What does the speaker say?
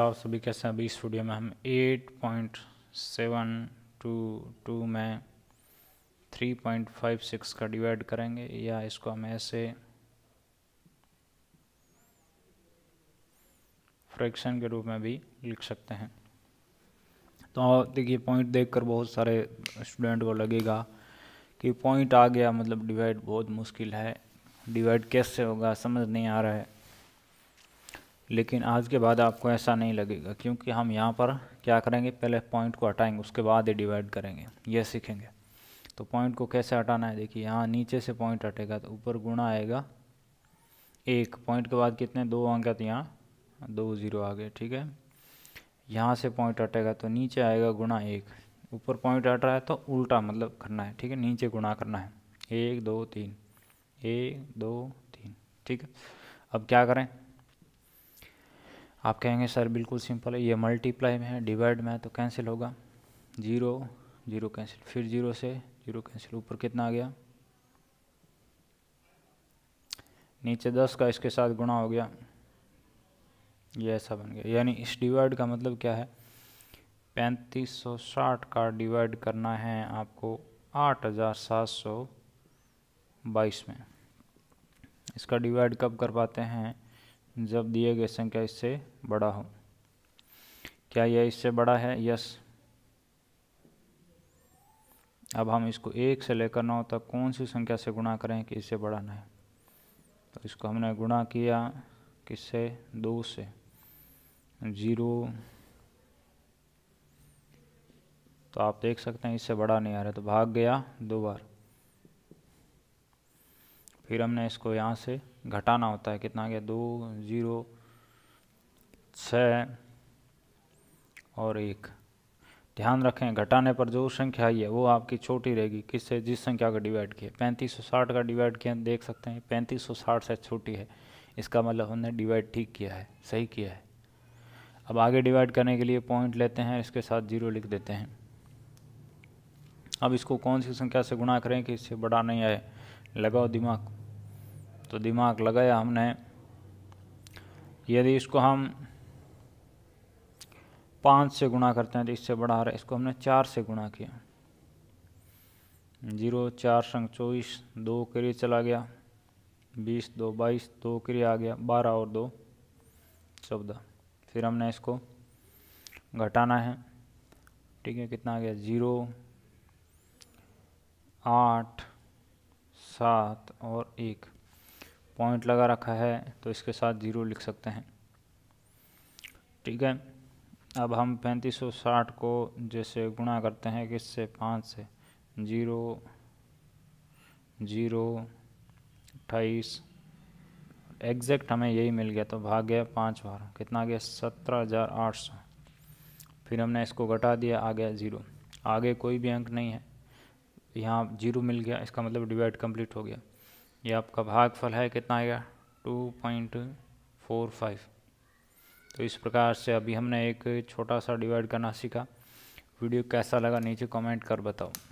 आप सभी कैसे हैं अभी इस वीडियो में हम 8.722 में 3.56 का डिवाइड करेंगे या इसको हम ऐसे फ्रैक्शन के रूप में भी लिख सकते हैं तो देखिए पॉइंट देखकर बहुत सारे स्टूडेंट को लगेगा कि पॉइंट आ गया मतलब डिवाइड बहुत मुश्किल है डिवाइड कैसे होगा समझ नहीं आ रहा है लेकिन आज के बाद आपको ऐसा नहीं लगेगा क्योंकि हम यहाँ पर क्या करेंगे पहले पॉइंट को हटाएंगे उसके बाद ही डिवाइड करेंगे ये सीखेंगे तो पॉइंट को कैसे हटाना है देखिए यहाँ नीचे से पॉइंट हटेगा तो ऊपर गुणा आएगा एक पॉइंट के बाद कितने दो अंक तो यहाँ दो ज़ीरो आ गए ठीक है यहाँ से पॉइंट हटेगा तो नीचे आएगा गुणा एक ऊपर पॉइंट हट रहा है तो उल्टा मतलब करना है ठीक है नीचे गुणा करना है एक दो तीन एक दो तीन ठीक है अब क्या करें आप कहेंगे सर बिल्कुल सिंपल है ये मल्टीप्लाई में है डिवाइड में है तो कैंसिल होगा जीरो जीरो कैंसिल फिर जीरो से जीरो कैंसिल ऊपर कितना आ गया नीचे दस का इसके साथ गुणा हो गया ये ऐसा बन गया यानी इस डिवाइड का मतलब क्या है पैंतीस सौ साठ का डिवाइड करना है आपको आठ हज़ार सात सौ बाईस में इसका डिवाइड कब कर पाते हैं जब दिए गए संख्या इससे बड़ा हो क्या यह इससे बड़ा है यस अब हम इसको एक से लेकर नौ तक कौन सी संख्या से गुणा करें कि इससे बड़ा ना है तो इसको हमने गुणा किया किससे दो से जीरो तो आप देख सकते हैं इससे बड़ा नहीं आ रहा तो भाग गया दो बार फिर हमने इसको यहाँ से घटाना होता है कितना गया दो ज़ीरो छ और एक ध्यान रखें घटाने पर जो संख्या आई है वो आपकी छोटी रहेगी किससे जिस संख्या का डिवाइड किया पैंतीस सौ साठ का डिवाइड किया देख सकते हैं पैंतीस सौ साठ से छोटी है इसका मतलब हमने डिवाइड ठीक किया है सही किया है अब आगे डिवाइड करने के लिए पॉइंट लेते हैं इसके साथ जीरो लिख देते हैं अब इसको कौन सी संख्या से गुणा करें कि इससे बड़ा नहीं आए लगाओ दिमाग तो दिमाग लगाया हमने यदि इसको हम पाँच से गुणा करते हैं तो इससे बड़ा आ रहा है इसको हमने चार से गुणा किया जीरो चार संग चौबीस दो करिए चला गया बीस दो बाईस दो करिए आ गया बारह और दो चौदह फिर हमने इसको घटाना है ठीक है कितना आ गया ज़ीरो आठ सात और एक पॉइंट लगा रखा है तो इसके साथ ज़ीरो लिख सकते हैं ठीक है अब हम पैंतीस सौ साठ को जैसे गुणा करते हैं किस से पाँच से ज़ीरो ज़ीरो अट्ठाईस एग्जैक्ट हमें यही मिल गया तो भाग गया पाँच बार कितना आ गया सत्रह हज़ार आठ सौ फिर हमने इसको घटा दिया आ गया ज़ीरो आगे कोई भी अंक नहीं है तो यहाँ जीरो मिल गया इसका मतलब डिवाइड कंप्लीट हो गया ये आपका भागफल है कितना आएगा टू पॉइंट फोर फाइव तो इस प्रकार से अभी हमने एक छोटा सा डिवाइड करना सीखा वीडियो कैसा लगा नीचे कमेंट कर बताओ